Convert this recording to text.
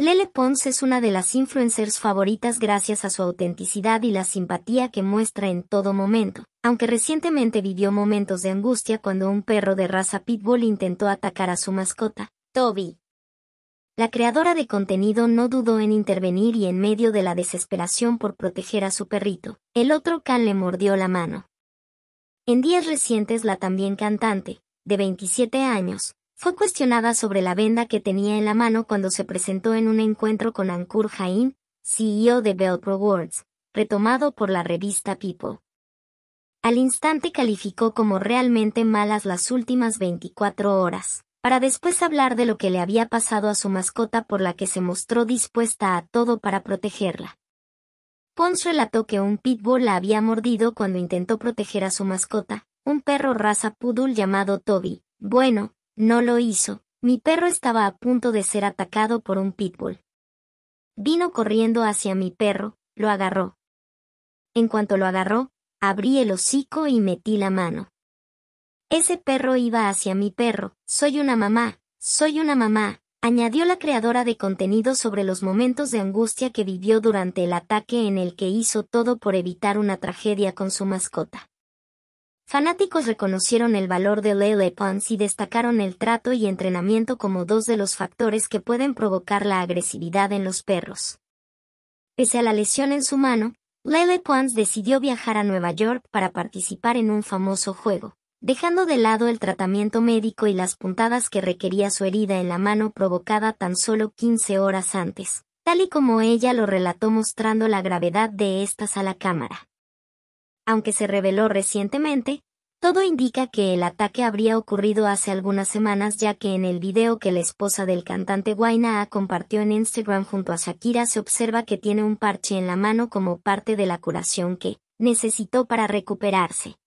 Lele Pons es una de las influencers favoritas gracias a su autenticidad y la simpatía que muestra en todo momento, aunque recientemente vivió momentos de angustia cuando un perro de raza pitbull intentó atacar a su mascota, Toby. La creadora de contenido no dudó en intervenir y en medio de la desesperación por proteger a su perrito, el otro can le mordió la mano. En días recientes la también cantante, de 27 años, fue cuestionada sobre la venda que tenía en la mano cuando se presentó en un encuentro con Ankur Jain, CEO de Bell Rewards, retomado por la revista People. Al instante calificó como realmente malas las últimas 24 horas, para después hablar de lo que le había pasado a su mascota por la que se mostró dispuesta a todo para protegerla. Pons relató que un pitbull la había mordido cuando intentó proteger a su mascota, un perro raza poodle llamado Toby. Bueno, no lo hizo, mi perro estaba a punto de ser atacado por un pitbull. Vino corriendo hacia mi perro, lo agarró. En cuanto lo agarró, abrí el hocico y metí la mano. Ese perro iba hacia mi perro, soy una mamá, soy una mamá, añadió la creadora de contenido sobre los momentos de angustia que vivió durante el ataque en el que hizo todo por evitar una tragedia con su mascota. Fanáticos reconocieron el valor de Lele Pons y destacaron el trato y entrenamiento como dos de los factores que pueden provocar la agresividad en los perros. Pese a la lesión en su mano, Lele Pons decidió viajar a Nueva York para participar en un famoso juego, dejando de lado el tratamiento médico y las puntadas que requería su herida en la mano provocada tan solo 15 horas antes, tal y como ella lo relató mostrando la gravedad de estas a la cámara aunque se reveló recientemente, todo indica que el ataque habría ocurrido hace algunas semanas ya que en el video que la esposa del cantante Wainaa compartió en Instagram junto a Shakira se observa que tiene un parche en la mano como parte de la curación que necesitó para recuperarse.